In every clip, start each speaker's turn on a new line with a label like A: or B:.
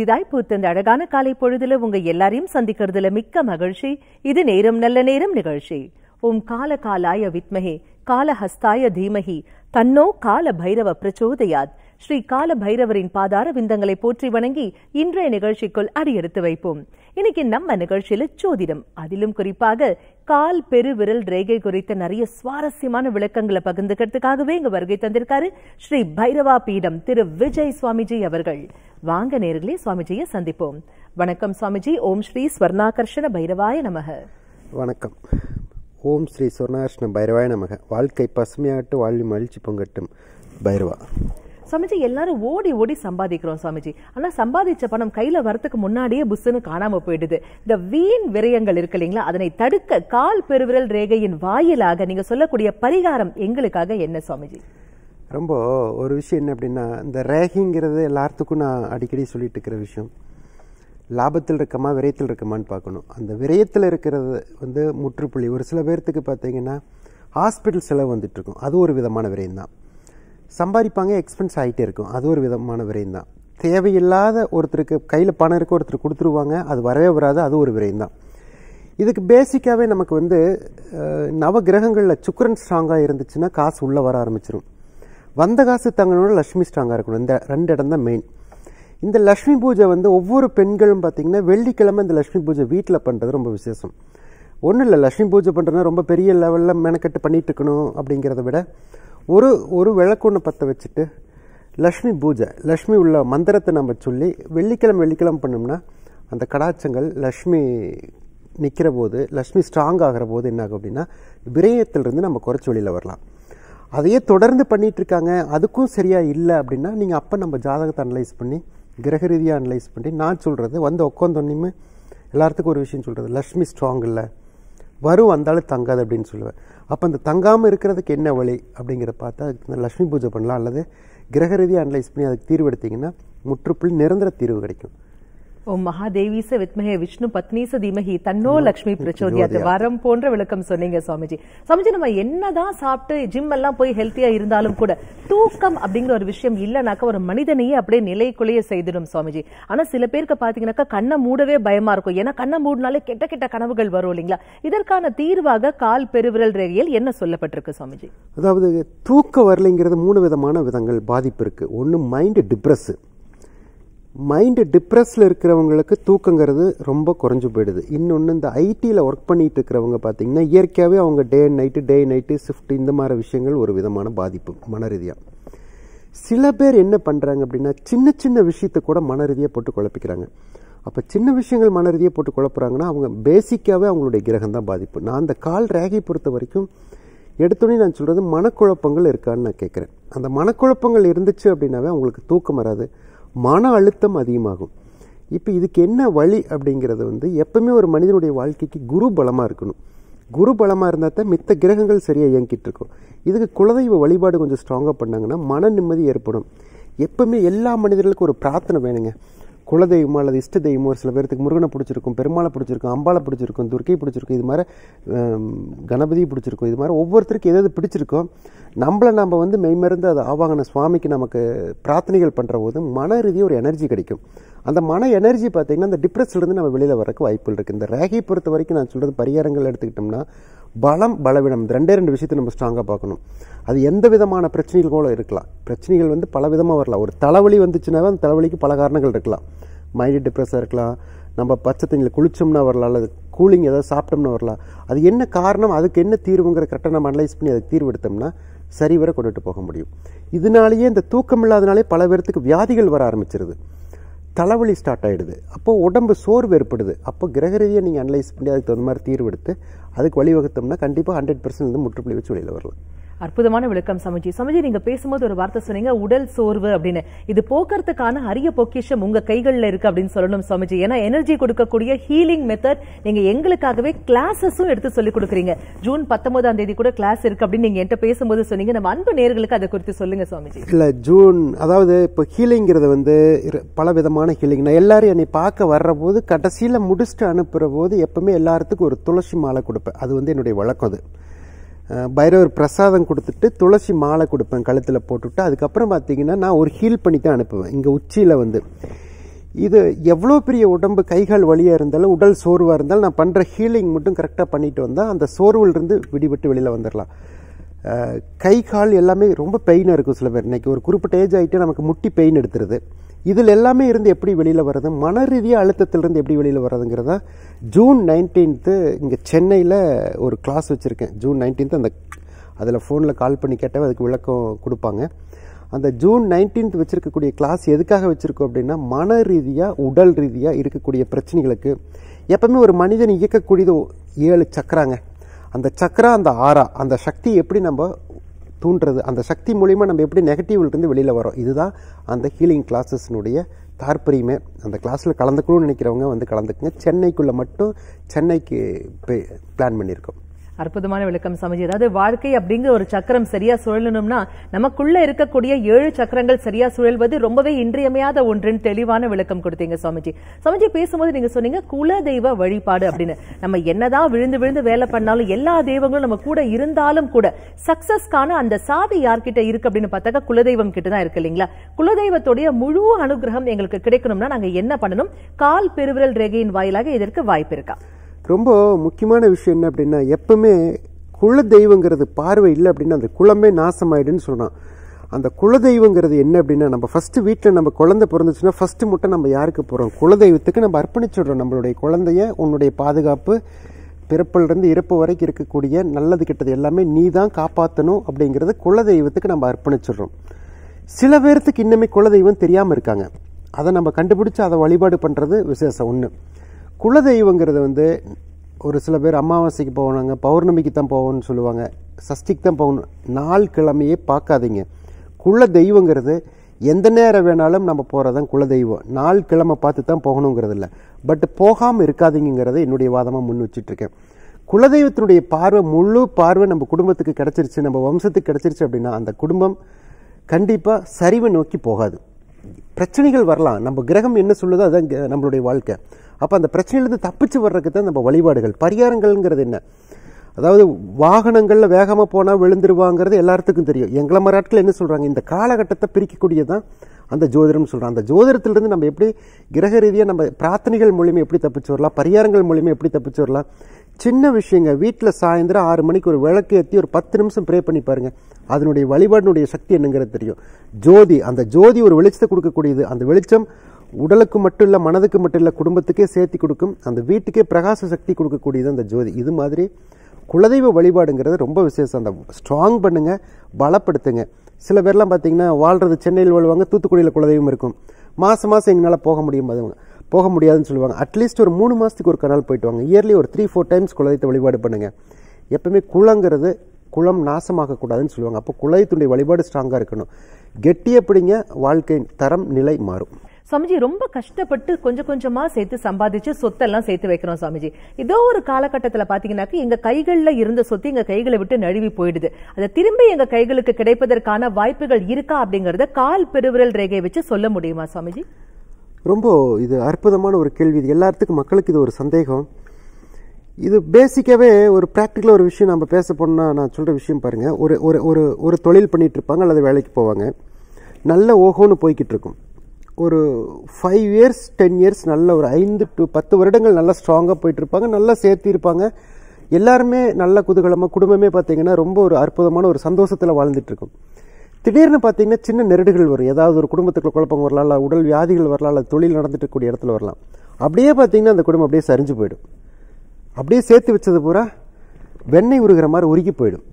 A: புதிதாய் பூத்த இந்த அழகான காலை பொழுதுல உங்க எல்லாரையும் சந்திக்கிறதுல மிக்க மகிழ்ச்சி இது நேரம் நல்ல நேரம் நிகழ்ச்சி ஓம் கால காலாய வித்மகே காலஹஸ்தாய தீமகி தன்னோ கால பைரவ பிரச்சோதயாத் ஸ்ரீ கால பைரவரின் பாதார விந்தங்களை போற்றி வணங்கி இன்றைய நிகழ்ச்சிக்குள் அடியெடுத்து வைப்போம் இன்னைக்கு நம்ம நிகழ்ச்சியில சோதிடம் அதிலும் குறிப்பாக கால் பெரு விரல் ரேகை குறித்த நிறைய சுவாரஸ்யமான விளக்கங்களை பகிர்ந்துக்கிறதுக்காகவே இங்க வருகை தந்திருக்காரு ஸ்ரீ பைரவா பீடம் திரு விஜய் சுவாமிஜி அவர்கள் வாங்க நேர்களே சுவாமிஜியை சந்திப்போம் வணக்கம் சுவாமிஜி ஓம் ஸ்ரீ ஸ்வர்ணாகர்ஷண பைரவாய நமக
B: வணக்கம் ஓம் ஸ்ரீ சுவர்ணாகர்ஷ்ண பைரவாய நமக வாழ்க்கை பசுமையாகட்டும் வாழ்வி மகிழ்ச்சி பொங்கட்டும் பைரவா
A: சுவாமிஜி எல்லாரும் ஓடி ஓடி சம்பாதிக்கிறோம் சுவாமிஜி ஆனால் சம்பாதிச்ச பணம் கையில் வரத்துக்கு முன்னாடியே புஷ்ஷுன்னு காணாமல் போயிடுது இந்த வீண் விரயங்கள் இருக்கு இல்லைங்களா அதனை தடுக்க கால் பெருவிரல் ரேகையின் வாயிலாக நீங்கள் சொல்லக்கூடிய பரிகாரம் எங்களுக்காக என்ன சுவாமிஜி
B: ரொம்ப ஒரு விஷயம் என்ன அப்படின்னா இந்த ரேகைங்கிறது எல்லாத்துக்கும் நான் அடிக்கடி சொல்லிட்டு இருக்கிற விஷயம் லாபத்தில் இருக்கமா விரயத்தில் இருக்கமான்னு பார்க்கணும் அந்த விரயத்தில் இருக்கிறது வந்து முற்றுப்புள்ளி ஒரு சில பேர்த்துக்கு பார்த்தீங்கன்னா ஹாஸ்பிட்டல் செலவு இருக்கும் அது ஒரு விதமான விரயம் தான் சம்பாதிப்பாங்க எக்ஸ்பென்ஸ் ஆகிட்டே இருக்கும் அது ஒரு விதமான விரயம் தான் தேவையில்லாத ஒருத்தருக்கு கையில் பணம் இருக்க ஒருத்தர் கொடுத்துருவாங்க அது வரவே வராது அது ஒரு விரயம் தான் இதுக்கு பேசிக்காகவே நமக்கு வந்து நவ கிரகங்களில் சுக்கரன் ஸ்ட்ராங்காக இருந்துச்சுன்னா காசு உள்ளே வர ஆரம்பிச்சிடும் வந்த காசு தங்களோட லக்ஷ்மி ஸ்ட்ராங்காக இருக்கணும் இந்த ரெண்டு இடம் தான் மெயின் இந்த லக்ஷ்மி பூஜை வந்து ஒவ்வொரு பெண்களும் பார்த்திங்கன்னா வெள்ளிக்கிழமை இந்த லக்ஷ்மி பூஜை வீட்டில் பண்ணுறது ரொம்ப விசேஷம் ஒன்றும் இல்லை லக்ஷ்மி பூஜை பண்ணுறதுனா ரொம்ப பெரிய லெவலில் மெனக்கட்டு பண்ணிகிட்டு இருக்கணும் அப்படிங்கிறத விட ஒரு ஒரு விளக்கொன்று பற்ற வச்சுட்டு லக்ஷ்மி பூஜை லக்ஷ்மி உள்ள மந்திரத்தை நம்ம சொல்லி வெள்ளிக்கிழமை வெள்ளிக்கிழமை பண்ணோம்னா அந்த கடாச்சங்கள் லக்ஷ்மி நிற்கிற போது லக்ஷ்மி ஸ்ட்ராங் ஆகிற போது என்ன ஆகும் அப்படின்னா விரயத்திலிருந்து நம்ம குறைச்சி வெளியில் வரலாம் அதையே தொடர்ந்து பண்ணிகிட்டு இருக்காங்க அதுக்கும் சரியாக இல்லை அப்படின்னா நீங்கள் அப்போ நம்ம ஜாதகத்தை அனலைஸ் பண்ணி கிரக ரீதியாக அனலைஸ் பண்ணி நான் சொல்கிறது வந்து உட்காந்தோன்னையுமே எல்லாத்துக்கும் ஒரு விஷயம் சொல்கிறது லக்ஷ்மி ஸ்ட்ராங் இல்லை வரும் வந்தாலும் தங்காது அப்படின்னு சொல்லுவேன் அப்போ அந்த தங்காமல் இருக்கிறதுக்கு என்ன வழி அப்படிங்கிற பார்த்தா அதுக்கு லக்ஷ்மி பூஜை பண்ணலாம் அல்லது கிரக அனலைஸ் பண்ணி அதுக்கு தீர்வு எடுத்திங்கன்னா முற்றுப்புள்ளி நிரந்தர தீர்வு கிடைக்கும்
A: ஓம் மகாதேவி ச வித்மகே விஷ்ணு பத்னி ச தீமகி தன்னோ லக்ஷ்மி பிரச்சோதியாத்து வரம் போன்ற விளக்கம் சொன்னீங்க சுவாமிஜி சுவாமிஜி நம்ம என்னதான் சாப்பிட்டு ஜிம் எல்லாம் போய் ஹெல்த்தியா இருந்தாலும் கூட தூக்கம் அப்படிங்கிற ஒரு விஷயம் இல்லைனாக்கா ஒரு மனிதனையே அப்படியே நிலைக்குள்ளேயே செய்திடும் சுவாமிஜி ஆனா சில பேருக்கு பாத்தீங்கன்னாக்க கண்ணை மூடவே பயமா இருக்கும் ஏன்னா கண்ணை மூடினாலே கெட்ட கெட்ட கனவுகள் வரும் இல்லைங்களா இதற்கான தீர்வாக கால் பெருவிரல் ரேகையில் என்ன சொல்லப்பட்டிருக்கு சுவாமிஜி
B: அதாவது தூக்கம் வரலைங்கிறது மூணு விதமான விதங்கள் பாதிப்பு இருக்கு ஒன்று மைண்டு டிப்ரெஸ்ஸு மைண்டு டிப்ரெஸில் இருக்கிறவங்களுக்கு தூக்கங்கிறது ரொம்ப குறைஞ்சி போயிடுது இன்னொன்று இந்த ஐடியில் ஒர்க் பண்ணிகிட்டு இருக்கிறவங்க பார்த்திங்கன்னா இயற்கையாகவே அவங்க day and night day night shift இந்த மாதிரி விஷயங்கள் ஒரு விதமான பாதிப்பு மன ரீதியாக சில பேர் என்ன பண்ணுறாங்க அப்படின்னா சின்ன சின்ன விஷயத்தை கூட மன ரீதியாக போட்டு குழப்பிக்கிறாங்க அப்போ சின்ன விஷயங்கள் மன ரீதியாக போட்டு குழப்புறாங்கன்னா அவங்க பேசிக்காகவே அவங்களுடைய கிரகம் தான் பாதிப்பு நான் அந்த கால் ரேகை பொறுத்த வரைக்கும் எடுத்தோடனே நான் சொல்கிறது மனக்குழப்பங்கள் இருக்கான்னு நான் கேட்குறேன் அந்த மனக்குழப்பங்கள் இருந்துச்சு அப்படின்னாவே அவங்களுக்கு தூக்கம் வராது மன அழுத்தம் அதிகமாகும் இப்போ இதுக்கு என்ன வழி அப்படிங்கிறது வந்து எப்பவுமே ஒரு மனிதனுடைய வாழ்க்கைக்கு குரு பலமாக இருக்கணும் குரு பலமாக இருந்தால் தான் மித்த கிரகங்கள் சரியாக இயங்கிட்டு இருக்கும் இதுக்கு குலதெய்வ வழிபாடு கொஞ்சம் ஸ்ட்ராங்காக பண்ணாங்கன்னா மன நிம்மதி ஏற்படும் எப்பவுமே எல்லா மனிதர்களுக்கும் ஒரு பிரார்த்தனை வேணுங்க குலதெய்வமோ அல்லது இஷ்ட தெய்வமோ ஒரு சில பேர்த்துக்கு முருகனை பிடிச்சிருக்கும் பெருமாளை பிடிச்சிருக்கும் அம்பாலை பிடிச்சிருக்கும் துர்க்கை பிடிச்சிருக்கும் இது மாதிரி கணபதி பிடிச்சிருக்கும் இது மாதிரி ஒவ்வொருத்தருக்கும் எதாவது பிடிச்சிருக்கோ நம்மளை நம்ம வந்து மெய்மருந்து அதை ஆவாகன சுவாமிக்கு நமக்கு பிரார்த்தனைகள் பண்ணுற போது மன ரீதியாக ஒரு எனர்ஜி கிடைக்கும் அந்த மன எனர்ஜி பார்த்தீங்கன்னா அந்த டிப்ரெஸ்லேருந்து நம்ம வெளியில் வரக்கு வாய்ப்புகள் இருக்குது இந்த ரேகையை பொறுத்த வரைக்கும் நான் சொல்கிறது பரிகாரங்கள் எடுத்துக்கிட்டோம்னா பலம் பலவீனம் ரெண்டே ரெண்டு விஷயத்தை நம்ம ஸ்ட்ராங்காக பார்க்கணும் அது எந்த விதமான பிரச்சனைகள் கூட இருக்கலாம் பிரச்சனைகள் வந்து பல விதமாக வரலாம் ஒரு தலைவலி வந்துச்சுனாவே அந்த தலைவலிக்கு பல காரணங்கள் இருக்கலாம் மைண்ட் டிப்ரெஸ்ஸாக இருக்கலாம் நம்ம பச்சை தண்ணியில் குளித்தோம்னா வரலாம் அல்லது கூலிங் ஏதாவது சாப்பிட்டோம்னா வரலாம் அது என்ன காரணம் அதுக்கு என்ன தீர்வுங்கிற கரெக்டாக நம்ம அனலைஸ் பண்ணி அதுக்கு தீர்வு எடுத்தோம்னா சரிவர கொண்டுட்டு போக முடியும் இதனாலேயே இந்த தூக்கம் இல்லாதனாலே பல பேர்த்துக்கு வியாதிகள் வர ஆரம்பிச்சிருது தலைவலி ஸ்டார்ட் ஆகிடுது அப்போது உடம்பு சோர்வு ஏற்படுது அப்போ கிரகரீதியை நீங்கள் அனலைஸ் பண்ணி அதுக்கு தகுந்த மாதிரி தீர்வு எடுத்து அதுக்கு வழிவகுத்தோம்னா கண்டிப்பாக ஹண்ட்ரட் பர்சன்ட் வந்து முற்றுப்புள்ளி வச்சு வெளியில் வரலாம்
A: அற்புதமான விளக்கம் சமஜி சமஜி நீங்க பேசும்போது ஒரு வார்த்தை சொன்னீங்க உடல் சோர்வு அப்படின்னு இது போக்குறதுக்கான அரிய பொக்கிஷம் உங்க கைகளில் இருக்கு அப்படின்னு சொல்லணும் சமஜி ஏன்னா எனர்ஜி கொடுக்கக்கூடிய ஹீலிங் மெத்தட் நீங்க எங்களுக்காகவே கிளாஸஸும் எடுத்து சொல்லி கொடுக்குறீங்க ஜூன் பத்தொன்பதாம் தேதி கூட கிளாஸ் இருக்கு அப்படின்னு நீங்க என்கிட்ட பேசும்போது சொன்னீங்க நம்ம அன்பு நேர்களுக்கு அதை குறித்து சொல்லுங்க சுவாமிஜி
B: இல்ல ஜூன் அதாவது இப்போ ஹீலிங்கிறது வந்து பல விதமான ஹீலிங் நான் எல்லாரும் என்னை பார்க்க வர்ற போது கடைசியில் முடிச்சுட்டு அனுப்புகிற போது எப்பவுமே எல்லாத்துக்கும் ஒரு துளசி மாலை கொடுப்பேன் அது வந்து என்னுடைய வழக்கம் அது பைரவர் பிரசாதம் கொடுத்துட்டு துளசி மாலை கொடுப்பேன் கழுத்தில் போட்டுவிட்டு அதுக்கப்புறம் பார்த்தீங்கன்னா நான் ஒரு ஹீல் பண்ணி தான் அனுப்புவேன் இங்கே உச்சியில் வந்து இது எவ்வளோ பெரிய உடம்பு கைகள் வழியாக இருந்தாலும் உடல் சோர்வாக இருந்தாலும் நான் பண்ணுற ஹீலிங் மட்டும் கரெக்டாக பண்ணிட்டு வந்தால் அந்த சோர்விலிருந்து விடுபட்டு வெளியில் வந்துடலாம் கை கால் எல்லாமே ரொம்ப பெயினாக இருக்கும் சில பேர் இன்றைக்கி ஒரு குறிப்பிட்ட ஏஜ் ஆகிட்டு நமக்கு முட்டி பெயின் எடுத்துருது இதில் எல்லாமே இருந்து எப்படி வெளியில் வர்றது மன ரீதியாக அழுத்தத்திலிருந்து எப்படி வெளியில் வர்றதுங்கிறத ஜூன் நைன்டீன்த்து இங்கே சென்னையில் ஒரு கிளாஸ் வச்சுருக்கேன் ஜூன் நைன்டீன்த் அந்த அதில் ஃபோனில் கால் பண்ணி கேட்டால் அதுக்கு விளக்கம் கொடுப்பாங்க அந்த ஜூன் நைன்டீன்த் வச்சுருக்கக்கூடிய கிளாஸ் எதுக்காக வச்சுருக்கோம் அப்படின்னா மன ரீதியாக உடல் ரீதியாக இருக்கக்கூடிய பிரச்சனைகளுக்கு எப்பவுமே ஒரு மனிதன் இயக்கக்கூடியது ஏழு சக்கராங்க அந்த சக்கரா அந்த ஆறா அந்த சக்தி எப்படி நம்ம தூண்டுறது அந்த சக்தி மூலிமா நம்ம எப்படி நெகட்டிவ்லேருந்து வெளியில் வரோம் இதுதான் அந்த ஹீலிங் கிளாஸஸ்னுடைய தாற்பரியமே அந்த கிளாஸில் கலந்துக்கணும்னு நினைக்கிறவங்க வந்து கலந்துக்குங்க சென்னைக்குள்ளே மட்டும் சென்னைக்கு பிளான் பண்ணியிருக்கோம்
A: அற்புதமான விளக்கம் சமைச்சு அதாவது வாழ்க்கை அப்படிங்கிற ஒரு சக்கரம் சரியா சுழலணும்னா நமக்குள்ள இருக்கக்கூடிய ஏழு சக்கரங்கள் சரியா சுழல்வது ரொம்பவே இன்றியமையாத ஒன்றுன்னு தெளிவான விளக்கம் கொடுத்தீங்க சுவாமிஜி சுவாமிஜி பேசும்போது நீங்க சொன்னீங்க குல தெய்வ வழிபாடு அப்படின்னு நம்ம என்னதான் விழுந்து விழுந்து வேலை பண்ணாலும் எல்லா தெய்வங்களும் நம்ம கூட இருந்தாலும் கூட சக்சஸ்க்கான அந்த சாவி யார்கிட்ட இருக்கு அப்படின்னு பார்த்தாக்க குலதெய்வம் கிட்ட தான் இருக்கு இல்லைங்களா குலதெய்வத்துடைய முழு அனுகிரகம் எங்களுக்கு கிடைக்கணும்னா நாங்க என்ன பண்ணணும் கால் பெருவிரல் ரேகையின் வாயிலாக இதற்கு வாய்ப்பு இருக்கா
B: ரொம்ப முக்கியமான விஷயம் என்ன அப்படின்னா எப்பவுமே குல தெய்வங்கிறது பார்வை இல்லை அப்படின்னா அந்த குளமே நாசமாயிடுன்னு சொல்கிறான் அந்த குலதெய்வங்கிறது என்ன அப்படின்னா நம்ம ஃபஸ்ட்டு வீட்டில் நம்ம குழந்தை பிறந்துச்சுன்னா ஃபஸ்ட்டு முட்டை நம்ம யாருக்கு போகிறோம் குல தெய்வத்துக்கு நம்ம அர்ப்பணிச்சிடுறோம் நம்மளுடைய குழந்தைய உன்னுடைய பாதுகாப்பு பிறப்பிலிருந்து இறப்பு வரைக்கும் இருக்கக்கூடிய நல்லது கெட்டது எல்லாமே நீ தான் காப்பாற்றணும் அப்படிங்கிறது குலதெய்வத்துக்கு நம்ம அர்ப்பணிச்சிடுறோம் சில பேர்த்துக்கு இன்னுமே குலதெய்வம் தெரியாமல் இருக்காங்க அதை நம்ம கண்டுபிடிச்சி அதை வழிபாடு பண்ணுறது விசேஷம் ஒன்று குலதெய்வங்கிறது வந்து ஒரு சில பேர் அமாவாசைக்கு போகணுங்க பௌர்ணமிக்கு தான் போவோம்னு சொல்லுவாங்க சஷ்டிக்கு தான் போகணும் நாள் கிழமையே பார்க்காதீங்க குல தெய்வங்கிறது எந்த நேரம் வேணாலும் நம்ம போகிறதான் குலதெய்வம் நாள் கிழமை பார்த்து தான் போகணுங்கிறது இல்லை பட் போகாமல் இருக்காதிங்கிறத என்னுடைய வாதமாக முன் வச்சுட்ருக்கேன் குலதெய்வத்தினுடைய பார்வை முழு பார்வை நம்ம குடும்பத்துக்கு கிடச்சிருச்சு நம்ம வம்சத்துக்கு கிடச்சிருச்சு அப்படின்னா அந்த குடும்பம் கண்டிப்பாக சரிவை நோக்கி போகாது பிரச்சனைகள் வரலாம் நம்ம கிரகம் என்ன சொல்லுதோ அதுதான் நம்மளுடைய வாழ்க்கை அப்போ அந்த பிரச்சனையிலேருந்து தப்பிச்சு வர்றதுக்கு தான் நம்ம வழிபாடுகள் பரிகாரங்கள்ங்கிறது என்ன அதாவது வாகனங்களில் வேகமாக போனால் விழுந்துருவாங்கிறது எல்லாத்துக்கும் தெரியும் எங்களை மராட்கள் என்ன சொல்கிறாங்க இந்த காலகட்டத்தை பிரிக்கக்கூடியதான் அந்த ஜோதிடம்னு சொல்கிறோம் அந்த ஜோதிடத்திலிருந்து நம்ம எப்படி கிரக ரீதியாக நம்ம பிரார்த்தனைகள் மூலியமாக எப்படி தப்பிச்சு வரலாம் பரிகாரங்கள் மூலியமாக எப்படி தப்பிச்சு வரலாம் சின்ன விஷயங்க வீட்டில் சாயந்தரம் ஆறு மணிக்கு ஒரு விளக்கு ஏற்றி ஒரு பத்து நிமிஷம் ப்ரே பண்ணி பாருங்கள் அதனுடைய வழிபாடினுடைய சக்தி என்னங்கிறது தெரியும் ஜோதி அந்த ஜோதி ஒரு வெளிச்சத்தை கொடுக்கக்கூடியது அந்த வெளிச்சம் உடலுக்கு மட்டும் இல்லை மனதுக்கு மட்டும் இல்லை குடும்பத்துக்கே சேர்த்தி கொடுக்கும் அந்த வீட்டுக்கே பிரகாச சக்தி கொடுக்கக்கூடியது அந்த ஜோதி இது மாதிரி குலதெய்வ வழிபாடுங்கிறது ரொம்ப விசேஷம் அந்த ஸ்ட்ராங் பண்ணுங்கள் பலப்படுத்துங்க சில பேர்லாம் பார்த்தீங்கன்னா வாழ்கிறது சென்னையில் வாழ்வாங்க தூத்துக்குடியில் குலதெய்வம் இருக்கும் மாதம் மாதம் எங்களால் போக முடியும் அதுவங்க போக முடியாதுன்னு சொல்லுவாங்க அட்லீஸ்ட் ஒரு மூணு மாதத்துக்கு ஒரு கனால் போயிட்டு வாங்க இயர்லி ஒரு த்ரீ ஃபோர் டைம்ஸ் குலதெய்வத்தை வழிபாடு பண்ணுங்கள் எப்பவுமே குளங்கிறது குளம் நாசமாகக்கூடாதுன்னு சொல்லுவாங்க அப்போ குலதெய்வத்துடைய வழிபாடு ஸ்ட்ராங்காக இருக்கணும் கெட்டியப்படிங்க வாழ்க்கையின் தரம் நிலை மாறும்
A: சுவாமிஜி ரொம்ப கஷ்டப்பட்டு கொஞ்சம் கொஞ்சமா சேர்த்து சம்பாதிச்சு சொத்தெல்லாம் சேர்த்து வைக்கிறோம் சுவாமிஜி ஏதோ ஒரு காலகட்டத்தில் பாத்தீங்கன்னாக்க எங்க கைகளில் இருந்த சொத்து எங்க கைகளை விட்டு நழுவி போயிடுது அதை திரும்பி எங்க கைகளுக்கு கிடைப்பதற்கான வாய்ப்புகள் இருக்கா அப்படிங்கறத கால் பெருவிரல் ரேகையை வச்சு சொல்ல முடியுமா சுவாமிஜி
B: ரொம்ப இது அற்புதமான ஒரு கேள்வி இது எல்லாத்துக்கும் மக்களுக்கு இது ஒரு சந்தேகம் இது பேசிக்காகவே ஒரு ப்ராக்டிக்கலாக ஒரு விஷயம் நம்ம பேச போனால் நான் சொல்கிற விஷயம் பாருங்கள் ஒரு ஒரு ஒரு தொழில் பண்ணிகிட்டு இருப்பாங்க அல்லது வேலைக்கு போவாங்க நல்ல ஓஹோன்னு போய்கிட்டு இருக்கும் ஒரு ஃபைவ் இயர்ஸ் டென் இயர்ஸ் நல்ல ஒரு ஐந்து டு பத்து வருடங்கள் நல்லா ஸ்ட்ராங்காக போயிட்டுருப்பாங்க நல்லா சேர்த்திருப்பாங்க எல்லாருமே நல்ல குதூகலமாக குடும்பமே பார்த்தீங்கன்னா ரொம்ப ஒரு அற்புதமான ஒரு சந்தோஷத்தில் வாழ்ந்துட்டுருக்கும் திடீர்னு பார்த்தீங்கன்னா சின்ன நெருடுகள் வரும் ஏதாவது ஒரு குடும்பத்துக்குள்ள குழப்பம் வரலாம் உடல் வியாதிகள் வரலாம் இல்லை தொழில் நடந்துட்டு கூடிய இடத்துல வரலாம் அப்படியே பார்த்தீங்கன்னா அந்த குடும்பம் அப்படியே சரிஞ்சு போயிடும் அப்படியே சேர்த்து வச்சது பூரா வெண்ணெய் உருகிற மாதிரி உருகி போயிடும்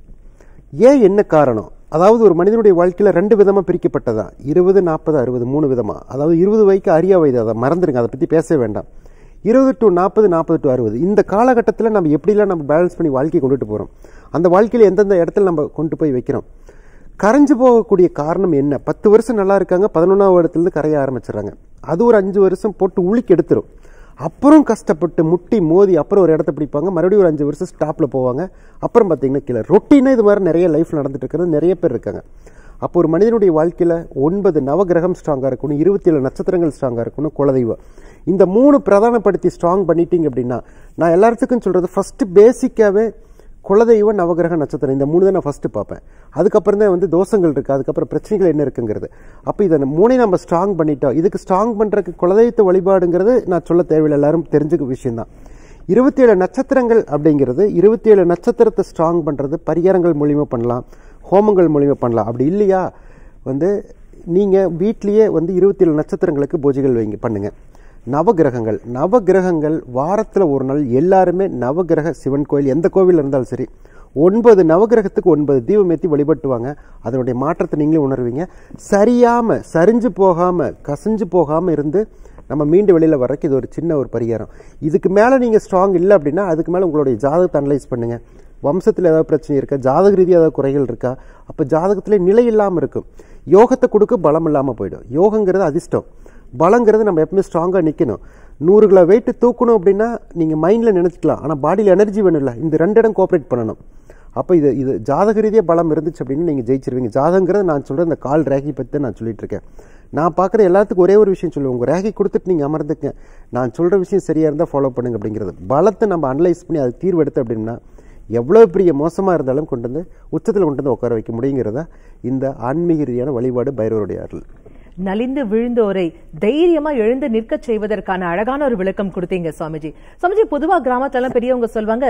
B: ஏன் என்ன காரணம் அதாவது ஒரு மனிதனுடைய வாழ்க்கையில் ரெண்டு விதமாக பிரிக்கப்பட்டதா இருபது நாற்பது அறுபது மூணு விதமாக அதாவது இருபது வயக்கு அரியா வயது அதை மறந்துடுங்க அதை பற்றி பேச வேண்டாம் இருபது டு நாற்பது நாற்பது டு அறுபது இந்த காலகட்டத்தில் நம்ம எப்படிலாம் நம்ம பேலன்ஸ் பண்ணி வாழ்க்கையை கொண்டுட்டு போகிறோம் அந்த வாழ்க்கையில் எந்தெந்த இடத்துல நம்ம கொண்டு போய் வைக்கிறோம் கரைஞ்சு போகக்கூடிய காரணம் என்ன பத்து வருஷம் நல்லா இருக்காங்க பதினொன்றாவது இடத்துலேருந்து கரைய ஆரம்பிச்சிடுறாங்க அது ஒரு அஞ்சு வருஷம் போட்டு உளுக்கி எடுத்துரும் அப்புறம் கஷ்டப்பட்டு முட்டி மோதி அப்புறம் ஒரு இடத்த பிடிப்பாங்க மறுபடியும் ஒரு அஞ்சு வருஷம் ஸ்டாப்பில் போவாங்க அப்புறம் பார்த்தீங்கன்னா கீழே ரொட்டீனாக இது மாதிரி நிறைய லைஃப்பில் நடந்துட்டு இருக்கிறது நிறைய பேர் இருக்காங்க அப்போ ஒரு மனிதனுடைய வாழ்க்கையில் ஒன்பது நவகிரகம் ஸ்ட்ராங்காக இருக்கணும் இருபத்தி ஏழு நட்சத்திரங்கள் ஸ்ட்ராங்காக இருக்கணும் குலதெய்வம் இந்த மூணு பிரதானப்படுத்தி ஸ்ட்ராங் பண்ணிட்டீங்க அப்படின்னா நான் எல்லாத்துக்கும் சொல்கிறது ஃபஸ்ட்டு பேசிக்காகவே குலதெய்வம் நவகிரக நட்சத்திரம் இந்த மூணு தான் நான் ஃபஸ்ட்டு பார்ப்பேன் அதுக்கப்புறம் தான் வந்து தோஷங்கள் இருக்குது அதுக்கப்புறம் பிரச்சனைகள் என்ன இருக்குங்கிறது அப்போ இதை மூணையும் நம்ம ஸ்ட்ராங் பண்ணிட்டோம் இதுக்கு ஸ்ட்ராங் பண்ணுறதுக்கு குலதெய்வத்தை வழிபாடுங்கிறது நான் சொல்ல தேவையில்லை எல்லாரும் தெரிஞ்சுக்க விஷயந்தான் இருபத்தி ஏழு நட்சத்திரங்கள் அப்படிங்கிறது இருபத்தி ஏழு நட்சத்திரத்தை ஸ்ட்ராங் பண்ணுறது பரிகாரங்கள் மூலிமா பண்ணலாம் ஹோமங்கள் மூலிமா பண்ணலாம் அப்படி இல்லையா வந்து நீங்கள் வீட்லேயே வந்து இருபத்தி ஏழு நட்சத்திரங்களுக்கு பூஜைகள் வைங்க பண்ணுங்கள் நவகிரகங்கள் நவகிரகங்கள் வாரத்தில் ஒரு நாள் எல்லாருமே நவகிரக சிவன் கோயில் எந்த கோவில் இருந்தாலும் சரி ஒன்பது நவகிரகத்துக்கு ஒன்பது தீபம் ஏற்றி வழிபட்டுவாங்க அதனுடைய மாற்றத்தை நீங்களே உணர்வீங்க சரியாமல் சரிஞ்சு போகாமல் கசஞ்சு போகாமல் இருந்து நம்ம மீண்டு வெளியில் வர்றதுக்கு இது ஒரு சின்ன ஒரு பரிகாரம் இதுக்கு மேலே நீங்கள் ஸ்ட்ராங் இல்லை அப்படின்னா அதுக்கு மேலே உங்களுடைய ஜாதகத்தை அனலைஸ் பண்ணுங்கள் வம்சத்தில் ஏதாவது பிரச்சனை இருக்கா ஜாதக ரீதியாக ஏதாவது குறைகள் இருக்கா அப்போ ஜாதகத்திலே நிலை இல்லாமல் இருக்கும் யோகத்தை கொடுக்க பலம் இல்லாமல் போயிடும் யோகங்கிறது அதிர்ஷ்டம் பலங்கிறது நம்ம எப்பவுமே ஸ்ட்ராங்காக நிற்கணும் நூறு கிலோ வெயிட் தூக்கணும் அப்படின்னா நீங்கள் மைண்டில் நினச்சிக்கலாம் ஆனால் பாடியில் எனர்ஜி வேணும் இல்லை இந்த ரெண்டு இடம் கோஆப்ரேட் பண்ணணும் அப்போ இது இது ஜாதக ரீதியாக பலம் இருந்துச்சு அப்படின்னு நீங்கள் ஜெயிச்சிருவீங்க ஜாதகங்கிறது நான் சொல்கிறேன் இந்த கால் ரேகி பற்றி நான் சொல்லிகிட்டு இருக்கேன் நான் பார்க்குற எல்லாத்துக்கும் ஒரே ஒரு விஷயம் சொல்லுவேன் உங்கள் ரேகை கொடுத்துட்டு நீங்கள் அமர்ந்துக்க நான் சொல்கிற விஷயம் சரியாக இருந்தால் ஃபாலோ பண்ணுங்க அப்படிங்கிறது பலத்தை நம்ம அனலைஸ் பண்ணி அது தீர்வு எடுத்து அப்படின்னா எவ்வளோ பெரிய மோசமாக இருந்தாலும் கொண்டு வந்து உச்சத்தில் கொண்டு வந்து உட்கார வைக்க முடியுங்கிறதா இந்த ஆன்மீக ரீதியான வழிபாடு பைரவருடைய அருள்
A: நலிந்து விழுந்தோரை தைரியமா எழுந்து நிற்க செய்வதற்கான அழகான ஒரு விளக்கம் கொடுத்தீங்க சுவாமிஜி சுவாமிஜி பொதுவா கிராமத்தெல்லாம் பெரியவங்க சொல்லுவாங்க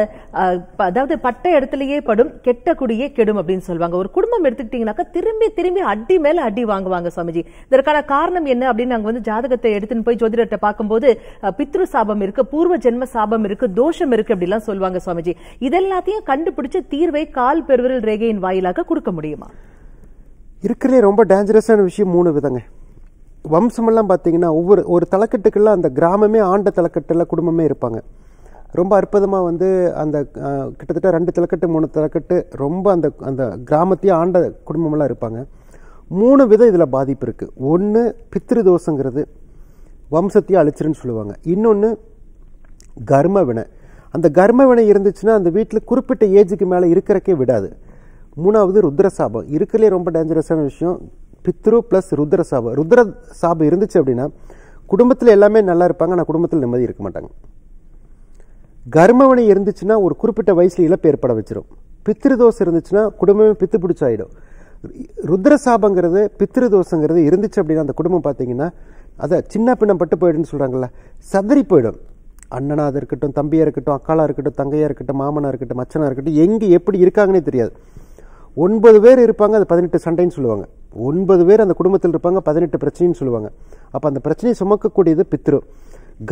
A: அதாவது பட்ட இடத்துலயே படும் கெட்ட குடியே கெடும் அப்படின்னு சொல்லுவாங்க ஒரு குடும்பம் எடுத்துக்கிட்டீங்கனாக்கா திரும்பி திரும்பி அடி மேல அடி வாங்குவாங்க சுவாமிஜி இதற்கான காரணம் என்ன அப்படின்னு நாங்க வந்து ஜாதகத்தை எடுத்துன்னு போய் ஜோதிடத்தை பார்க்கும்போது பித்ரு சாபம் இருக்கு பூர்வ ஜென்ம சாபம் இருக்கு தோஷம் இருக்கு அப்படிலாம் சொல்லுவாங்க சுவாமிஜி இதெல்லாத்தையும் கண்டுபிடிச்சு தீர்வை கால் பெருவிரல் ரேகையின் வாயிலாக கொடுக்க முடியுமா
B: இருக்கிறதே ரொம்ப டேஞ்சரஸான விஷயம் மூணு விதங்க வம்சமெல்லாம் பார்த்தீங்கன்னா ஒவ்வொரு ஒரு தலைக்கட்டுக்கெல்லாம் அந்த கிராமமே ஆண்ட தலைக்கட்டில் குடும்பமே இருப்பாங்க ரொம்ப அற்புதமாக வந்து அந்த கிட்டத்தட்ட ரெண்டு தலைக்கட்டு மூணு தலைக்கட்டு ரொம்ப அந்த அந்த கிராமத்தையே ஆண்ட குடும்பமெல்லாம் இருப்பாங்க மூணு விதம் இதில் பாதிப்பு இருக்குது ஒன்று பித்ருதோஷங்கிறது வம்சத்தையே அழிச்சிருன்னு சொல்லுவாங்க இன்னொன்று கர்ம வினை அந்த கர்ம வினை இருந்துச்சுன்னா அந்த வீட்டில் குறிப்பிட்ட ஏஜுக்கு மேலே இருக்கிறக்கே விடாது மூணாவது ருத்ரசாபம் இருக்கிறதே ரொம்ப டேஞ்சரஸான விஷயம் பித்ரு ப்ளஸ் ருத்ர சாபம் ருத்ர சாபம் இருந்துச்சு அப்படின்னா குடும்பத்தில் எல்லாமே நல்லா இருப்பாங்க ஆனால் குடும்பத்தில் நிம்மதி இருக்க மாட்டாங்க கர்மவனை இருந்துச்சுன்னா ஒரு குறிப்பிட்ட வயசில் இழப்பு ஏற்பட வச்சிடும் பித்ருதோஷம் இருந்துச்சுன்னா குடும்பமே பித்து பிடிச்சாயிடும் ருத்ர சாபங்கிறது பித்ருதோஷங்கிறது இருந்துச்சு அப்படின்னா அந்த குடும்பம் பார்த்தீங்கன்னா அதை சின்ன பின்னம் பட்டு போயிடுன்னு சொல்கிறாங்கல்ல சதறி போயிடும் அண்ணனாக இருக்கட்டும் தம்பியாக இருக்கட்டும் அக்காளாக இருக்கட்டும் தங்கையாக இருக்கட்டும் மாமனாக இருக்கட்டும் மச்சனாக இருக்கட்டும் எங்கே எப்படி இருக்காங்கன்னே தெரியாது ஒன்பது பேர் இருப்பாங்க அது பதினெட்டு சண்டைன்னு சொல்லுவாங்க ஒன்பது பேர் அந்த குடும்பத்தில் இருப்பாங்க பதினெட்டு பிரச்சனைன்னு சொல்லுவாங்க அப்போ அந்த பிரச்சனையை சுமக்கக்கூடியது பித்ரு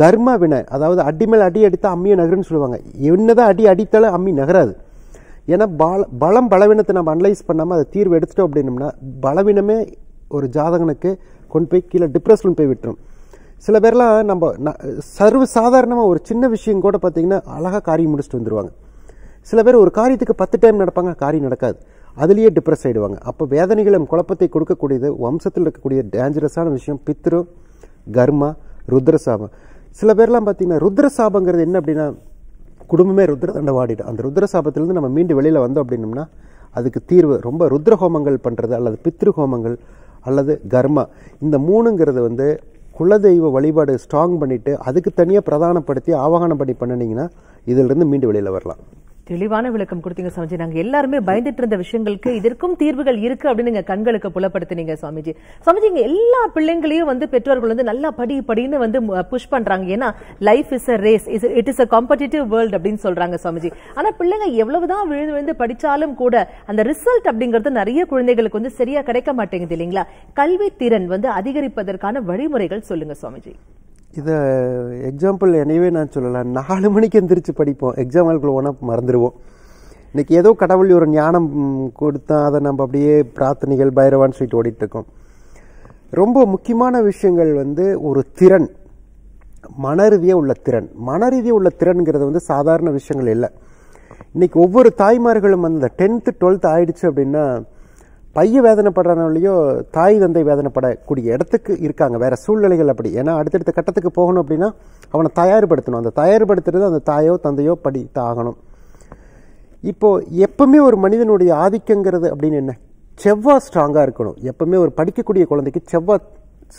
B: கர்ம வினை அதாவது அடி மேல் அடி அடித்தால் அம்மிய நகருன்னு சொல்லுவாங்க என்னதான் அடி அடித்தாலும் அம்மி நகராது ஏன்னா பல பலம் பலவீனத்தை நம்ம அனலைஸ் பண்ணாமல் அதை தீர்வு எடுத்துட்டோம் அப்படின்னம்னா பலவீனமே ஒரு ஜாதகனுக்கு கொண்டு போய் கீழே டிப்ரெஷன் கொண்டு போய் விட்டுரும் சில பேர்லாம் நம்ம ந சர்வ சாதாரணமாக ஒரு சின்ன விஷயம் கூட பார்த்திங்கன்னா அழகாக காரியம் முடிச்சுட்டு வந்துடுவாங்க சில பேர் ஒரு காரியத்துக்கு பத்து டைம் நடப்பாங்க காரியம் நடக்காது அதுலேயே டிப்ரெஸ் ஆகிடுவாங்க அப்போ வேதனைகளும் குழப்பத்தை கொடுக்கக்கூடியது வம்சத்தில் இருக்கக்கூடிய டேஞ்சரஸான விஷயம் பித்ரு கர்மா ருத்ரசாபம் சில பேர்லாம் பார்த்தீங்கன்னா ருத்ரசாபங்கிறது என்ன அப்படின்னா குடும்பமே ருத்ர தண்டவாடிடும் அந்த ருத்ரசாபத்திலேருந்து நம்ம மீண்டு வெளியில் வந்தோம் அப்படின்னம்னா அதுக்கு தீர்வு ரொம்ப ருத்ர ஹோமங்கள் பண்ணுறது அல்லது பித்ரு ஹோமங்கள் அல்லது கர்மா இந்த மூணுங்கிறது வந்து குலதெய்வ வழிபாடு ஸ்ட்ராங் பண்ணிவிட்டு அதுக்கு தனியாக பிரதானப்படுத்தி ஆவாகனம் பண்ணி பண்ணினீங்கன்னா இதிலிருந்து மீண்டு வெளியில் வரலாம்
A: தெளிவான விளக்கம் கொடுத்தீங்க சுவாமிஜி நாங்க எல்லாருமே பயந்துட்டு இருந்த விஷயங்களுக்கு இதற்கும் தீர்வுகள் இருக்கு அப்படின்னு நீங்க கண்களுக்கு புலப்படுத்தினீங்க சுவாமிஜி சுவாமிஜி இங்க எல்லா பிள்ளைங்களையும் வந்து பெற்றோர்கள் வந்து நல்லா படி படின்னு வந்து புஷ் பண்றாங்க ஏன்னா life is a race is it is a competitive world அப்படின்னு சொல்றாங்க சுவாமிஜி ஆனா பிள்ளைங்க எவ்வளவுதான் விழுந்து விழுந்து படிச்சாலும் கூட அந்த ரிசல்ட் அப்படிங்கிறது நிறைய குழந்தைகளுக்கு வந்து சரியா கிடைக்க மாட்டேங்குது இல்லைங்களா கல்வி திறன் வந்து அதிகரிப்பதற்கான வழிமுறைகள் சொல்லுங்க சுவாமிஜி
B: இதை எக்ஸாம்பிள் என்னையவே நான் சொல்லலாம் நாலு மணிக்கு எந்திரிச்சு படிப்போம் எக்ஸாம்பிள்குள்ள ஒன்றா மறந்துடுவோம் இன்றைக்கி ஏதோ கடவுள் ஒரு ஞானம் கொடுத்தா அதை நம்ம அப்படியே பிரார்த்தனைகள் பைரவான்னு சொல்லிட்டு ஓடிட்டுருக்கோம் ரொம்ப முக்கியமான விஷயங்கள் வந்து ஒரு திறன் மனரீதியாக உள்ள திறன் மனரீதியாக உள்ள திறன்கிறது வந்து சாதாரண விஷயங்கள் இல்லை இன்றைக்கி ஒவ்வொரு தாய்மார்களும் அந்த டென்த்து டுவெல்த் ஆயிடுச்சு அப்படின்னா பைய வேதனைப்படுறனாலையோ தாய் தந்தை வேதனைப்படக்கூடிய இடத்துக்கு இருக்காங்க வேறு சூழ்நிலைகள் அப்படி ஏன்னா அடுத்தடுத்த கட்டத்துக்கு போகணும் அப்படின்னா அவனை தயார்படுத்தணும் அந்த தயார்படுத்துறது அந்த தாயோ தந்தையோ படித்து ஆகணும் இப்போது எப்பவுமே ஒரு மனிதனுடைய ஆதிக்கங்கிறது அப்படின்னு என்ன செவ்வாய் ஸ்ட்ராங்காக இருக்கணும் எப்பவுமே ஒரு படிக்கக்கூடிய குழந்தைக்கு செவ்வாய்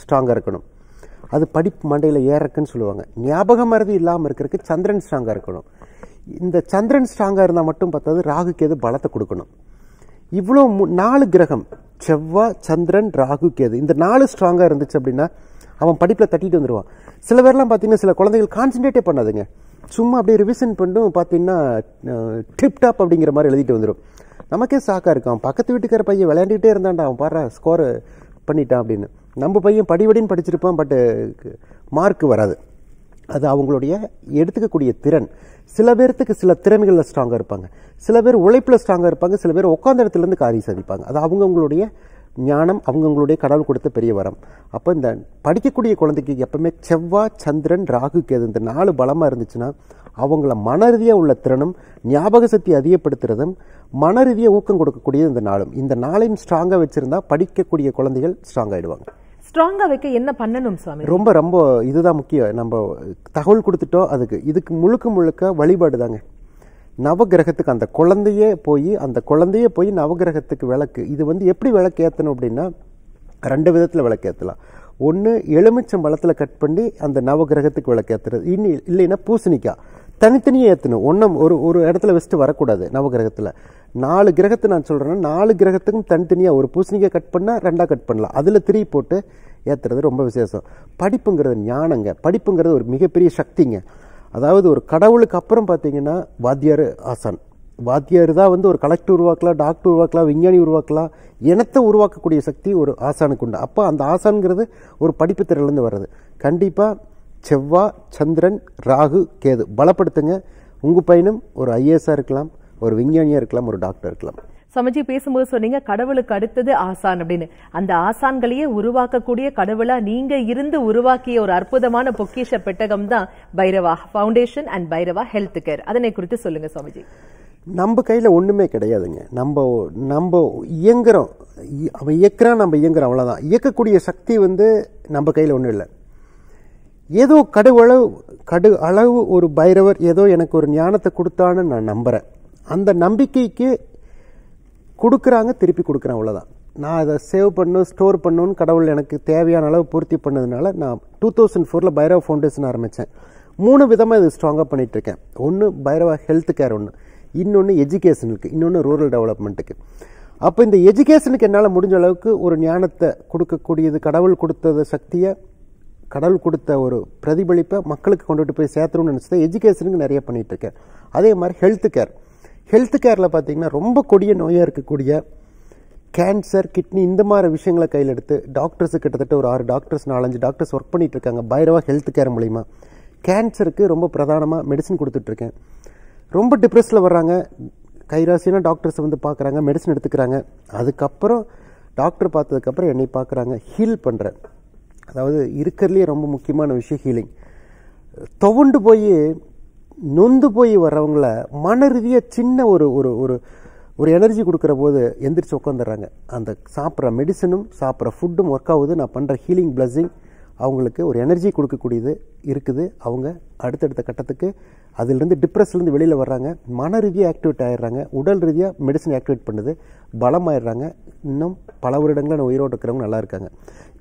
B: ஸ்ட்ராங்காக இருக்கணும் அது படிப்பு மண்டையில் ஏறக்குன்னு சொல்லுவாங்க ஞாபக மருதி இல்லாமல் இருக்கிறதுக்கு சந்திரன் ஸ்ட்ராங்காக இருக்கணும் இந்த சந்திரன் ஸ்ட்ராங்காக இருந்தால் மட்டும் பார்த்தா ராகுக்கு எது பலத்தை கொடுக்கணும் இவ்வளோ நாலு கிரகம் செவ்வாய் சந்திரன் ராகு கேது இந்த நாலு ஸ்ட்ராங்காக இருந்துச்சு அப்படின்னா அவன் படிப்பில் தட்டிட்டு வந்துடுவான் சில பேர்லாம் பார்த்தீங்கன்னா சில குழந்தைகள் கான்சன்ட்ரேட்டே பண்ணாதுங்க சும்மா அப்படியே ரிவிஷன் பண்ணும் பார்த்தீங்கன்னா டிப்டாப் அப்படிங்கிற மாதிரி எழுதிட்டு வந்துடும் நமக்கே சாக்காக இருக்கான் பக்கத்து வீட்டுக்கார பையன் விளையாண்டுக்கிட்டே இருந்தான்டா அவன் பாரு ஸ்கோர் பண்ணிட்டான் அப்படின்னு நம்ம பையன் படிவடின்னு படிச்சிருப்பான் பட்டு மார்க் வராது அது அவங்களுடைய எடுத்துக்கக்கூடிய திறன் சில பேர்த்துக்கு சில திறமைகளில் ஸ்ட்ராங்காக இருப்பாங்க சில பேர் உழைப்பில் ஸ்ட்ராங்காக இருப்பாங்க சில பேர் உட்காந்த இடத்துலேருந்து காரியம் சாதிப்பாங்க அது அவங்கவுங்களுடைய ஞானம் அவங்கவுங்களுடைய கடவுள் கொடுத்த பெரிய வரம் அப்போ இந்த படிக்கக்கூடிய குழந்தைக்கு எப்பவுமே செவ்வாய் சந்திரன் ராகு கேது இந்த நாலு பலமாக இருந்துச்சுன்னா அவங்கள மன உள்ள திறனும் ஞாபக சக்தி அதிகப்படுத்துறதும் மன ரீதியாக ஊக்கம் கொடுக்கக்கூடியது இந்த நாளும் இந்த நாளையும் ஸ்ட்ராங்காக வச்சுருந்தா படிக்கக்கூடிய குழந்தைகள் ஸ்ட்ராங் ஆகிடுவாங்க
A: ஸ்ட்ராங்காக வைக்க என்ன பண்ணணும் சுவாமி
B: ரொம்ப ரொம்ப இதுதான் முக்கியம் நம்ம தகவல் கொடுத்துட்டோம் அதுக்கு இதுக்கு முழுக்க முழுக்க வழிபாடு தாங்க நவகிரகத்துக்கு அந்த குழந்தையே போய் அந்த குழந்தையே போய் நவகிரகத்துக்கு விளக்கு இது வந்து எப்படி விளக்கு ஏற்றணும் அப்படின்னா ரெண்டு விதத்தில் விளக்கு ஏற்றலாம் ஒன்று எலுமிச்சம் பழத்தில் கட் பண்ணி அந்த நவகிரகத்துக்கு விளக்கு ஏற்றுறது இன்னும் இல்லைன்னா பூசணிக்காய் தனித்தனியே ஏற்றணும் ஒன்றும் ஒரு ஒரு இடத்துல வச்சுட்டு வரக்கூடாது நவகிரகத்தில் நாலு கிரகத்தை நான் சொல்கிறேன்னா நாலு கிரகத்துக்கும் தனித்தனியாக ஒரு பூசணிக்காய் கட் பண்ணால் ரெண்டாக கட் பண்ணலாம் அதில் திரி போட்டு ஏற்றுறது ரொம்ப விசேஷம் படிப்புங்கிறது ஞானங்க படிப்புங்கிறது ஒரு மிகப்பெரிய சக்திங்க அதாவது ஒரு கடவுளுக்கு அப்புறம் பார்த்தீங்கன்னா வாத்தியார் ஆசான் வாத்தியார் தான் வந்து ஒரு கலெக்டர் உருவாக்கலாம் டாக்டர் உருவாக்கலாம் விஞ்ஞானி உருவாக்கலாம் இனத்தை உருவாக்கக்கூடிய சக்தி ஒரு ஆசானுக்கு உண்டு அப்போ அந்த ஆசான்கிறது ஒரு படிப்பு திறலேருந்து வர்றது கண்டிப்பாக செவ்வாய் சந்திரன் ராகு கேது பலப்படுத்துங்க உங்கள் பையனும் ஒரு ஐஏஎஸ்ஸாக இருக்கலாம் ஒரு விஞ்ஞானியாக இருக்கலாம் ஒரு டாக்டர் இருக்கலாம்
A: சமஜி பேசும்போது சொன்னீங்க கடவுளுக்கு அடுத்தது ஆசான் அப்படின்னு அந்த ஆசான்களையே உருவாக்கக்கூடிய கடவுளா நீங்க இருந்து உருவாக்கிய ஒரு அற்புதமான பொக்கிஷ பெட்டகம் தான் Bhairava foundation and Bhairava health care அதனை குறித்து சொல்லுங்க சுவாமிஜி நம்ம
B: கையில் ஒன்றுமே கிடையாதுங்க நம்ம நம்ம இயங்குகிறோம் அவன் இயக்குறான் நம்ம இயங்குறோம் அவ்வளோதான் இயக்கக்கூடிய சக்தி வந்து நம்ம கையில் ஒன்றும் இல்லை ஏதோ அளவு கடு அளவு ஒரு பைரவர் ஏதோ எனக்கு ஒரு ஞானத்தை கொடுத்தான்னு நான் நம்புகிறேன் அந்த நம்பிக்கைக்கு கொடுக்குறாங்க திருப்பி கொடுக்குறேன் அவ்வளோதான் நான் அதை சேவ் பண்ணும் ஸ்டோர் பண்ணுன்னு கடவுள் எனக்கு தேவையான அளவு பூர்த்தி பண்ணதுனால நான் டூ தௌசண்ட் ஃபோரில் பைரவா ஃபவுண்டேஷன் ஆரம்பித்தேன் மூணு விதமாக இது ஸ்ட்ராங்காக பண்ணிகிட்ருக்கேன் ஒன்று பைரவா ஹெல்த் கேர் ஒன்று இன்னொன்று எஜுகேஷனுக்கு இன்னொன்று ரூரல் டெவலப்மெண்ட்டுக்கு அப்போ இந்த எஜுகேஷனுக்கு என்னால் முடிஞ்ச அளவுக்கு ஒரு ஞானத்தை கொடுக்கக்கூடியது கடவுள் கொடுத்தது சக்தியை கடவுள் கொடுத்த ஒரு பிரதிபலிப்பை மக்களுக்கு கொண்டுட்டு போய் நினச்சி தான் எஜுகேஷனுக்கு நிறைய பண்ணிகிட்ருக்கேன் அதே மாதிரி ஹெல்த் கேர் ஹெல்த் கேரில் பார்த்தீங்கன்னா ரொம்ப கொடிய நோயாக இருக்கக்கூடிய கேன்சர் கிட்னி இந்த மாதிரி விஷயங்களை கையில் எடுத்து டாக்டர்ஸு கிட்டத்தட்ட ஒரு ஆறு டாக்டர்ஸ் நாலஞ்சு டாக்டர்ஸ் ஒர்க் பண்ணிகிட்டு இருக்காங்க பைரவா ஹெல்த் கேர் மூலிமா கேன்சருக்கு ரொம்ப பிரதானமாக மெடிசன் கொடுத்துட்ருக்கேன் ரொம்ப டிப்ரெஸில் வர்றாங்க கைராசினா டாக்டர்ஸை வந்து பார்க்குறாங்க மெடிசன் எடுத்துக்கிறாங்க அதுக்கப்புறம் டாக்டர் பார்த்ததுக்கப்புறம் என்னை பார்க்குறாங்க ஹீல் பண்ணுறேன் அதாவது இருக்கிறதுலே ரொம்ப முக்கியமான விஷயம் ஹீலிங் துவண்டு போய் நொந்து போய் வர்றவங்கள மன ரீதியாக சின்ன ஒரு ஒரு ஒரு ஒரு எனர்ஜி கொடுக்குற போது எந்திரிச்சு உட்காந்துடுறாங்க அந்த சாப்பிட்ற மெடிசனும் சாப்பிட்ற ஃபுட்டும் ஒர்க் ஆகுது நான் பண்ணுற ஹீலிங் பிளஸ்ஸிங் அவங்களுக்கு ஒரு எனர்ஜி கொடுக்கக்கூடியது இருக்குது அவங்க அடுத்தடுத்த கட்டத்துக்கு அதிலிருந்து டிப்ரெஸ்லேருந்து வெளியில் வர்றாங்க மன ரீதியாக ஆக்டிவேட் ஆகிடுறாங்க உடல் ரீதியாக மெடிசன் ஆக்டிவேட் பண்ணுது பலமாயிடுறாங்க இன்னும் பல வருடங்களில் நம்ம உயிரோடு இருக்கிறவங்க நல்லா இருக்காங்க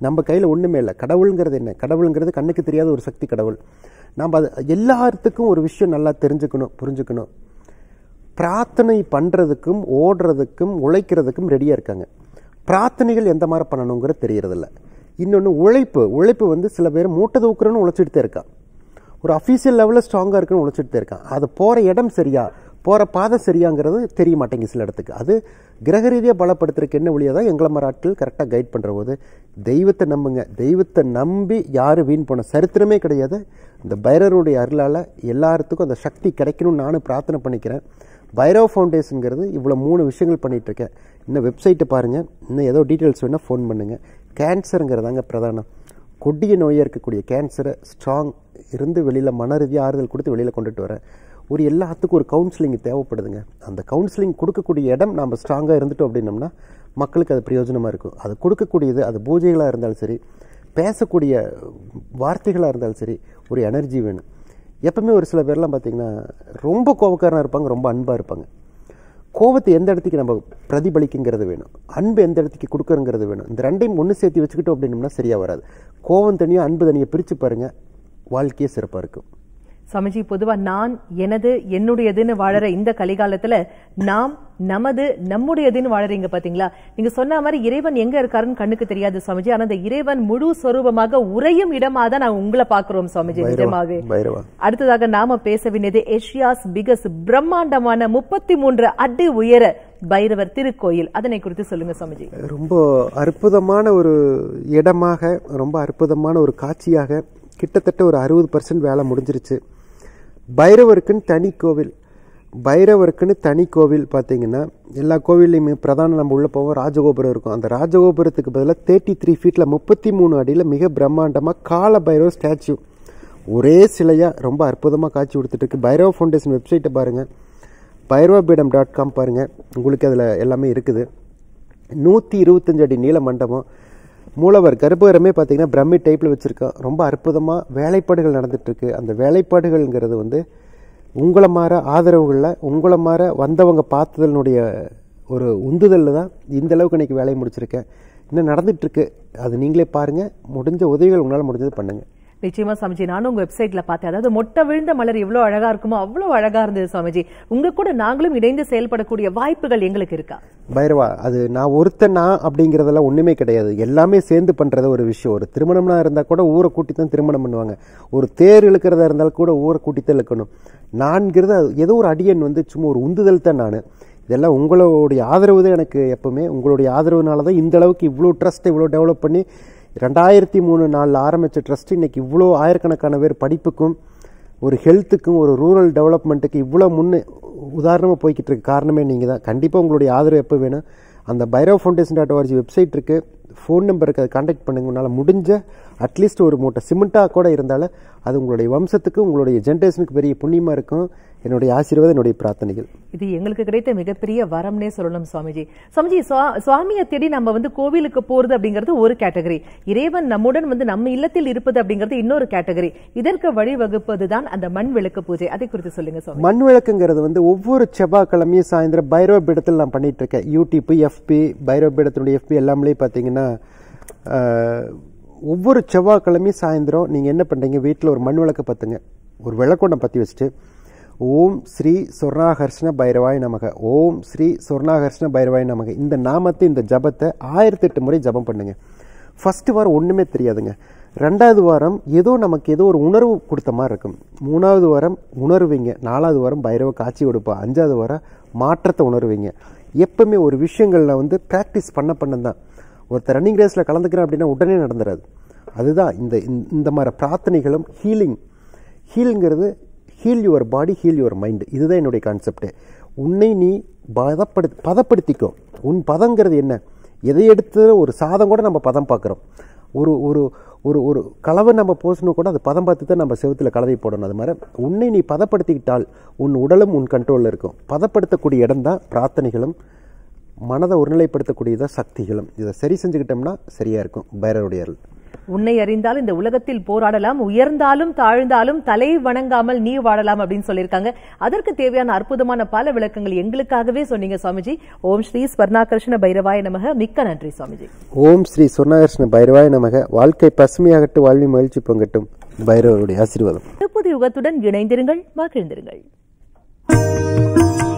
B: நம்ம கையில் ஒன்றுமே இல்லை கடவுளுங்கிறது என்ன கடவுளுங்கிறது கண்ணுக்கு தெரியாத ஒரு சக்தி கடவுள் நம்ம அது எல்லாத்துக்கும் ஒரு விஷயம் நல்லா தெரிஞ்சுக்கணும் புரிஞ்சுக்கணும் பிரார்த்தனை பண்ணுறதுக்கும் ஓடுறதுக்கும் உழைக்கிறதுக்கும் ரெடியாக இருக்காங்க பிரார்த்தனைகள் எந்த மாதிரி பண்ணணுங்கிறது தெரியறதில்ல இன்னொன்று உழைப்பு உழைப்பு வந்து சில பேர் மூட்டை தூக்குறன்னு உழைச்சிட்டு இருக்கான் ஒரு அஃபீஷியல் லெவலில் ஸ்ட்ராங்காக இருக்குன்னு உழைச்சிட்டு இருக்கான் அது போகிற இடம் சரியா போகிற பாதை சரியாங்கிறது தெரிய மாட்டேங்குது சில இடத்துக்கு அது கிரக ரீதியாக பலப்படுத்துறதுக்கு என்ன வழியாக தான் எங்களை மாதிரி ஆட்கள் கரெக்டாக கைட் பண்ணுற போது தெய்வத்தை நம்புங்க தெய்வத்தை நம்பி யாரும் வீண் போன சரித்திரமே கிடையாது இந்த பைரருடைய அருளால் எல்லாத்துக்கும் அந்த சக்தி கிடைக்கணும்னு நானும் பிரார்த்தனை பண்ணிக்கிறேன் பைரவ் ஃபவுண்டேஷனுங்கிறது இவ்வளோ மூணு விஷயங்கள் பண்ணிகிட்ருக்கேன் இன்னும் வெப்சைட்டை பாருங்கள் இன்னும் ஏதோ டீட்டெயில்ஸ் வேணால் ஃபோன் பண்ணுங்கள் கேன்சருங்கிறதாங்க பிரதானம் கொடிய நோயாக இருக்கக்கூடிய கேன்சரை ஸ்ட்ராங் இருந்து வெளியில் மன ரீதியாக ஆறுதல் கொடுத்து வெளியில் கொண்டுட்டு வரேன் ஒரு எல்லாத்துக்கும் ஒரு கவுன்சிலிங் தேவைப்படுதுங்க அந்த கவுன்சிலிங் கொடுக்கக்கூடிய இடம் நம்ம ஸ்ட்ராங்காக இருந்துட்டோம் அப்படின்னம்னா மக்களுக்கு அது பிரயோஜனமாக இருக்கும் அது கொடுக்கக்கூடியது அது பூஜைகளாக இருந்தாலும் சரி பேசக்கூடிய வார்த்தைகளாக இருந்தாலும் சரி ஒரு எனர்ஜி வேணும் எப்பவுமே ஒரு சில பேர்லாம் பார்த்திங்கன்னா ரொம்ப கோபக்காரனாக இருப்பாங்க ரொம்ப அன்பாக இருப்பாங்க கோபத்தை எந்த இடத்துக்கு நம்ம பிரதிபலிக்குங்கிறது வேணும் அன்பு எந்த இடத்துக்கு கொடுக்குறங்கிறது வேணும் இந்த ரெண்டையும் ஒன்று சேர்த்து வச்சுக்கிட்டோம் அப்படின்னம்னா சரியாக வராது கோவம் தனியாக அன்பு தனியாக பிரித்து பாருங்கள் வாழ்க்கையே சிறப்பாக
A: இருக்கும் சுவாமிஜி பொதுவா நான் எனது என்னுடையதுன்னு வாழற இந்த கலிகாலத்துல நாம் நமது நம்முடையதுன்னு வாழறீங்க பாத்தீங்களா நீங்க சொன்ன மாதிரி இறைவன் எங்க இருக்காருன்னு கண்ணுக்கு தெரியாது சுவாமிஜி ஆனா அந்த இறைவன் முழு சொரூபமாக உரையும் இடமா தான் நான் உங்களை பார்க்கிறோம் சுவாமிஜி நிஜமாவே அடுத்ததாக நாம பேச வேண்டியது ஏஷியாஸ் பிகஸ் பிரம்மாண்டமான முப்பத்தி மூன்று அடி உயர பைரவர் திருக்கோயில் அதனை குறித்து சொல்லுங்க சுவாமிஜி
B: ரொம்ப அற்புதமான ஒரு இடமாக ரொம்ப அற்புதமான ஒரு காட்சியாக கிட்டத்தட்ட ஒரு அறுபது பர்சன்ட் வேலை முடிஞ்சிருச்சு பைரவருக்குன்னு தனி கோவில் பைரவருக்குன்னு தனி கோவில் பார்த்தீங்கன்னா எல்லா கோவில்லையுமே பிரதானம் நம்ம உள்ளே போவோம் ராஜகோபுரம் இருக்கும் அந்த ராஜகோபுரத்துக்கு பதிலாக தேர்ட்டி த்ரீ ஃபீட்டில் முப்பத்தி மூணு அடியில் மிக பிரம்மாண்டமாக கால பைரவ ஸ்டாச்சு ஒரே சிலையாக ரொம்ப அற்புதமாக காட்சி கொடுத்துட்ருக்கு பைரவ ஃபவுண்டேஷன் வெப்சைட்டை பாருங்கள் பைரவ பீடம் டாட் காம் பாருங்கள் உங்களுக்கு அதில் எல்லாமே இருக்குது நூற்றி இருபத்தஞ்சு அடி நீள மண்டபம் மூலவர் கருப்பகரமே பார்த்திங்கன்னா பிரம்மி டைப்பில் வச்சுருக்கேன் ரொம்ப அற்புதமாக வேலைப்பாடுகள் நடந்துகிட்ருக்கு அந்த வேலைப்பாடுகள்ங்கிறது வந்து உங்களை மாற ஆதரவுகளில் உங்களை மாற வந்தவங்க பார்த்ததனுடைய ஒரு உந்துதலில் தான் இந்தளவுக்கு இன்றைக்கி வேலையை முடிச்சிருக்கேன் இன்னும் நடந்துகிட்ருக்கு அது நீங்களே பாருங்கள் முடிஞ்ச உதவிகள் உங்களால் முடிஞ்சது பண்ணுங்கள்
A: நிச்சயமா சாமிஜி நானும் உங்க வெப்சைட்ல பார்த்தேன் அதாவது மொட்டை விழுந்த மலர் எவ்வளவு அழகா இருக்குமோ அவ்வளவு அழகா இருந்தது சாமிஜி உங்க கூட நாங்களும் இணைந்து செயல்படக்கூடிய வாய்ப்புகள் எங்களுக்கு இருக்கா
B: பைரவா அது நான் ஒருத்தனா அப்படிங்கறதெல்லாம் ஒண்ணுமே கிடையாது எல்லாமே சேர்ந்து பண்றது ஒரு விஷயம் ஒரு திருமணம்னா இருந்தா கூட ஊரை கூட்டி தான் திருமணம் பண்ணுவாங்க ஒரு தேர் இழுக்கிறதா இருந்தாலும் கூட ஊரை கூட்டி தான் இழுக்கணும் நான்கிறது ஏதோ ஒரு அடியன் வந்து சும்மா ஒரு உந்துதல் தான் நான் இதெல்லாம் உங்களுடைய ஆதரவு தான் எனக்கு எப்பவுமே உங்களுடைய ஆதரவுனால தான் இந்த அளவுக்கு இவ்வளோ ட்ரஸ்ட் இவ்வளோ டெவலப் பண்ணி ரெண்டாயிரத்தி மூணு நாளில் ஆரம்பித்த ட்ரஸ்ட் இன்னைக்கு இவ்வளோ ஆயிரக்கணக்கான பேர் படிப்புக்கும் ஒரு ஹெல்த்துக்கும் ஒரு ரூரல் டெவலப்மெண்ட்டுக்கு இவ்வளோ முன்னு உதாரணமாக போய்கிட்டு இருக்கு காரணமே நீங்கள் தான் கண்டிப்பாக உங்களுடைய ஆதரவு எப்போ வேணும் அந்த Bhairo foundation dot org website இருக்குது ஃபோன் நம்பருக்கு அதை காண்டாக்ட் பண்ணுங்க முடிஞ்ச அட்லீஸ்ட் ஒரு மூட்டை சிமெண்ட்டாக கூட இருந்தாலும் அது உங்களுடைய வம்சத்துக்கு உங்களுடைய ஜென்ரேஷனுக்கு பெரிய புண்ணியமாக இருக்கும் என்னுடைய ஆசீர்வாதம் என்னுடைய பிரார்த்தனைகள்
A: இது எங்களுக்கு கிடைத்த மிகப்பெரிய வரம்னே சொல்லணும் சுவாமிஜி சுவாமிஜி சுவாமியை தேடி நம்ம வந்து கோவிலுக்கு போறது அப்படிங்கிறது ஒரு கேட்டகரி இறைவன் நம்முடன் வந்து நம்ம இல்லத்தில் இருப்பது அப்படிங்கிறது இன்னொரு கேட்டகரி இதற்கு வழிவகுப்பது தான் அந்த மண் விளக்கு பூஜை அதை குறித்து சொல்லுங்க
B: மண் விளக்குங்கிறது வந்து ஒவ்வொரு செவ்வாய்க்கிழமையும் சாயந்தரம் பைரவ பீடத்தில் நான் பண்ணிட்டு இருக்கேன் யூடியூப் எஃபி பைரவ பீடத்தினுடைய எஃபி எல்லாமே பார்த்தீங்கன்னா ஒவ்வொரு செவ்வாய்க்கிழமையும் சாயந்தரம் நீங்கள் என்ன பண்ணுறீங்க வீட்டில் ஒரு மண் விளக்கு பார்த்துங்க ஒரு விளக்கொண்டை பற்றி வச்சுட்டு ஓம் ஸ்ரீ சொர்ணாகர்ஷ்ண பைரவாய் நமக ஓம் ஸ்ரீ சொர்ணாகர்ஷ்ண பைரவாய் நமக இந்த நாமத்தை இந்த ஜபத்தை ஆயிரத்தெட்டு முறை ஜபம் பண்ணுங்க ஃபஸ்ட்டு வாரம் ஒன்றுமே தெரியாதுங்க ரெண்டாவது வாரம் ஏதோ நமக்கு ஏதோ ஒரு உணர்வு கொடுத்த மாதிரி இருக்கும் மூணாவது வாரம் உணர்வீங்க நாலாவது வாரம் பைரவ காட்சி கொடுப்பா அஞ்சாவது வாரம் மாற்றத்தை உணர்வீங்க எப்பவுமே ஒரு விஷயங்களில் வந்து ப்ராக்டிஸ் பண்ண பண்ண தான் ஒருத்தர் ரன்னிங் ரேஸில் கலந்துக்கிறேன் அப்படின்னா உடனே நடந்துடாது அதுதான் இந்த இந்த மாதிரி பிரார்த்தனைகளும் ஹீலிங் ஹீலுங்கிறது heal your body heal your mind இதுதான் என்னுடைய கான்செப்டு உன்னை நீ பதப்படு பதப்படுத்திக்கும் உன் பதங்கிறது என்ன எதை எடுத்து ஒரு சாதம் கூட நம்ம பதம் பார்க்குறோம் ஒரு ஒரு ஒரு ஒரு கலவை நம்ம போசணும் கூட அது பதம் பார்த்து தான் நம்ம செவத்தில் கலவை போடணும் அது மாதிரி உன்னை நீ பதப்படுத்திக்கிட்டால் உன் உடலும் உன் கண்ட்ரோலில் இருக்கும் பதப்படுத்தக்கூடிய இடம் தான் பிரார்த்தனைகளும் மனதை ஒருநிலைப்படுத்தக்கூடியதான் சக்திகளும் இதை சரி செஞ்சுக்கிட்டோம்னா சரியாக இருக்கும் பைரருடைய
A: உன்னை அறிந்தால் இந்த உலகத்தில் போராடலாம் உயர்ந்தாலும் தாழ்ந்தாலும் தலை வணங்காமல் நீ வாழலாம் அப்படின்னு சொல்லியிருக்காங்க அதற்கு தேவையான அற்புதமான பல விளக்கங்கள் எங்களுக்காகவே சொன்னீங்க சுவாமிஜி ஓம் ஸ்ரீ ஸ்வர்ணாகிருஷ்ண பைரவாய நமக மிக்க நன்றி சுவாமிஜி
B: ஓம் ஸ்ரீ ஸ்வர்ணாகிருஷ்ண பைரவாய நமக வாழ்க்கை பசுமையாகட்டு வாழ்வி மகிழ்ச்சி பொங்கட்டும் பைரவருடைய ஆசீர்வாதம்
A: புது யுகத்துடன் இணைந்திருங்கள் மகிழ்ந்திருங்கள்